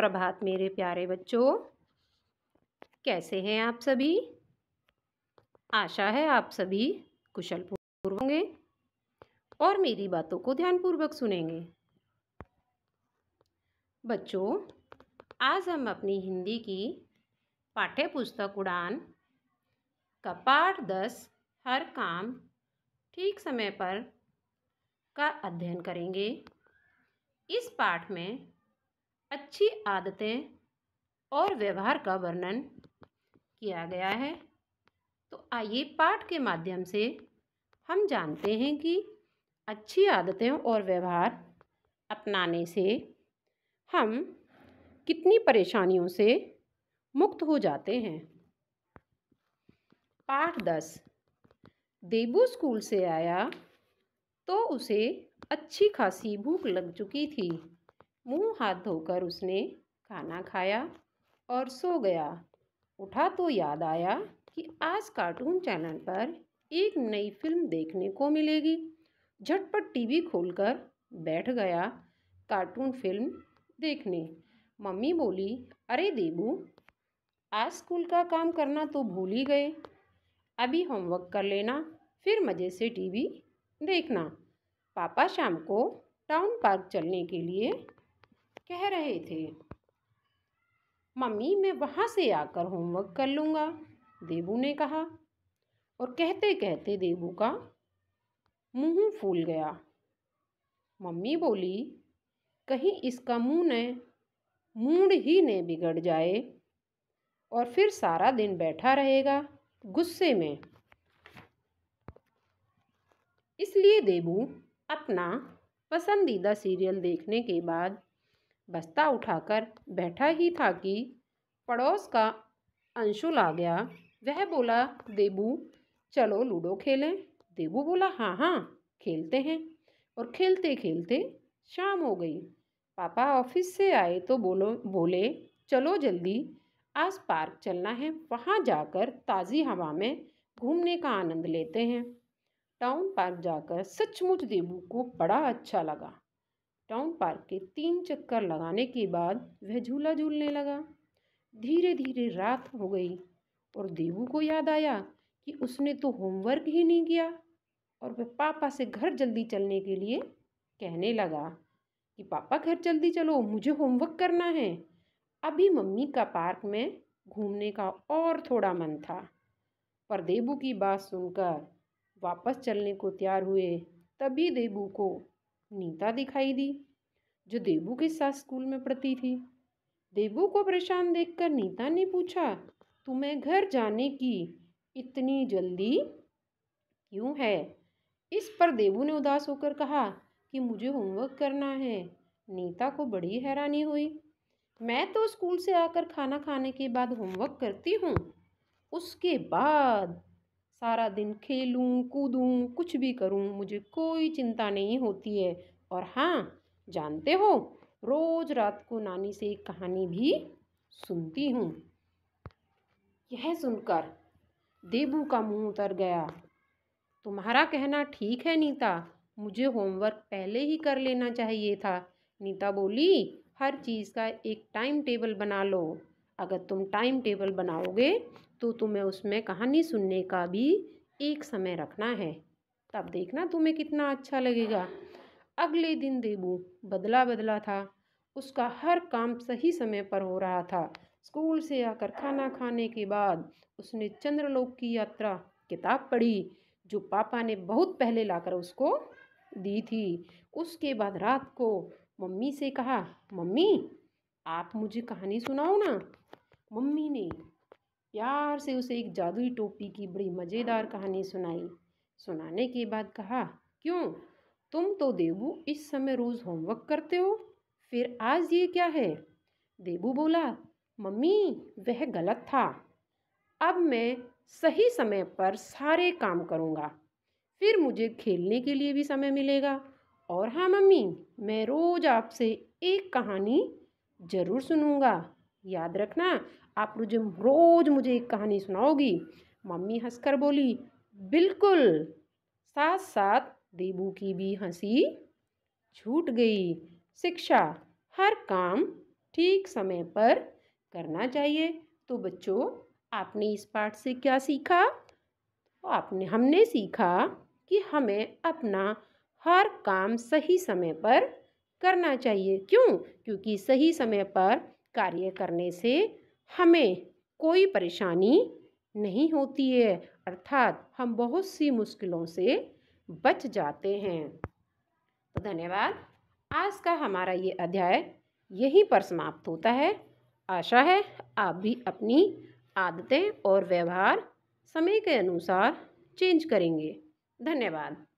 प्रभात मेरे प्यारे बच्चों कैसे हैं आप सभी आशा है आप सभी कुशल पूर्व होंगे और मेरी बातों को ध्यानपूर्वक सुनेंगे बच्चों आज हम अपनी हिंदी की पाठ्य पुस्तक उड़ान का पाठ दस हर काम ठीक समय पर का अध्ययन करेंगे इस पाठ में अच्छी आदतें और व्यवहार का वर्णन किया गया है तो आइए पाठ के माध्यम से हम जानते हैं कि अच्छी आदतें और व्यवहार अपनाने से हम कितनी परेशानियों से मुक्त हो जाते हैं पाठ दस देबू स्कूल से आया तो उसे अच्छी खासी भूख लग चुकी थी मुंह हाथ धोकर उसने खाना खाया और सो गया उठा तो याद आया कि आज कार्टून चैनल पर एक नई फिल्म देखने को मिलेगी झटपट टीवी खोलकर बैठ गया कार्टून फिल्म देखने मम्मी बोली अरे देबू आज स्कूल का काम करना तो भूल ही गए अभी होमवर्क कर लेना फिर मज़े से टीवी देखना पापा शाम को टाउन पार्क चलने के लिए कह रहे थे मम्मी मैं वहाँ से आकर होमवर्क कर लूँगा देबू ने कहा और कहते कहते देबू का मुंह फूल गया मम्मी बोली कहीं इसका मुंह ने मूड ही ने बिगड़ जाए और फिर सारा दिन बैठा रहेगा गुस्से में इसलिए देबू अपना पसंदीदा सीरियल देखने के बाद बस्ता उठाकर बैठा ही था कि पड़ोस का अंशुल आ गया वह बोला देबू चलो लूडो खेलें देबू बोला हाँ हाँ खेलते हैं और खेलते खेलते शाम हो गई पापा ऑफिस से आए तो बोलो बोले चलो जल्दी आज पार्क चलना है वहाँ जाकर ताज़ी हवा में घूमने का आनंद लेते हैं टाउन पार्क जाकर सचमुच देबू को बड़ा अच्छा लगा टाउन पार्क के तीन चक्कर लगाने के बाद वह झूला झूलने लगा धीरे धीरे रात हो गई और देवू को याद आया कि उसने तो होमवर्क ही नहीं किया और वह पापा से घर जल्दी चलने के लिए कहने लगा कि पापा घर जल्दी चलो मुझे होमवर्क करना है अभी मम्मी का पार्क में घूमने का और थोड़ा मन था पर देबू की बात सुनकर वापस चलने को तैयार हुए तभी देबू को नीता दिखाई दी जो देबू के साथ स्कूल में पढ़ती थी देबू को परेशान देखकर नीता ने पूछा तुम्हें घर जाने की इतनी जल्दी क्यों है इस पर देबू ने उदास होकर कहा कि मुझे होमवर्क करना है नीता को बड़ी हैरानी हुई मैं तो स्कूल से आकर खाना खाने के बाद होमवर्क करती हूँ उसके बाद सारा दिन खेलूँ कूदूँ कुछ भी करूँ मुझे कोई चिंता नहीं होती है और हाँ जानते हो रोज़ रात को नानी से एक कहानी भी सुनती हूँ यह सुनकर देबू का मुंह उतर गया तुम्हारा कहना ठीक है नीता मुझे होमवर्क पहले ही कर लेना चाहिए था नीता बोली हर चीज़ का एक टाइम टेबल बना लो अगर तुम टाइम टेबल बनाओगे तो तुम्हें उसमें कहानी सुनने का भी एक समय रखना है तब देखना तुम्हें कितना अच्छा लगेगा अगले दिन देबू बदला बदला था उसका हर काम सही समय पर हो रहा था स्कूल से आकर खाना खाने के बाद उसने चंद्रलोक की यात्रा किताब पढ़ी जो पापा ने बहुत पहले लाकर उसको दी थी उसके बाद रात को मम्मी से कहा मम्मी आप मुझे कहानी सुनाओ ना मम्मी ने प्यार से उसे एक जादुई टोपी की बड़ी मज़ेदार कहानी सुनाई सुनाने के बाद कहा क्यों तुम तो देबू इस समय रोज़ होमवर्क करते हो फिर आज ये क्या है देबू बोला मम्मी वह गलत था अब मैं सही समय पर सारे काम करूँगा फिर मुझे खेलने के लिए भी समय मिलेगा और हाँ मम्मी मैं रोज़ आपसे एक कहानी ज़रूर सुनूँगा याद रखना आप रोज रोज़ मुझे एक कहानी सुनाओगी मम्मी हंसकर बोली बिल्कुल साथ साथ देबू की भी हंसी छूट गई शिक्षा हर काम ठीक समय पर करना चाहिए तो बच्चों आपने इस पाठ से क्या सीखा तो आपने हमने सीखा कि हमें अपना हर काम सही समय पर करना चाहिए क्यों क्योंकि सही समय पर कार्य करने से हमें कोई परेशानी नहीं होती है अर्थात हम बहुत सी मुश्किलों से बच जाते हैं तो धन्यवाद आज का हमारा ये अध्याय यहीं पर समाप्त होता है आशा है आप भी अपनी आदतें और व्यवहार समय के अनुसार चेंज करेंगे धन्यवाद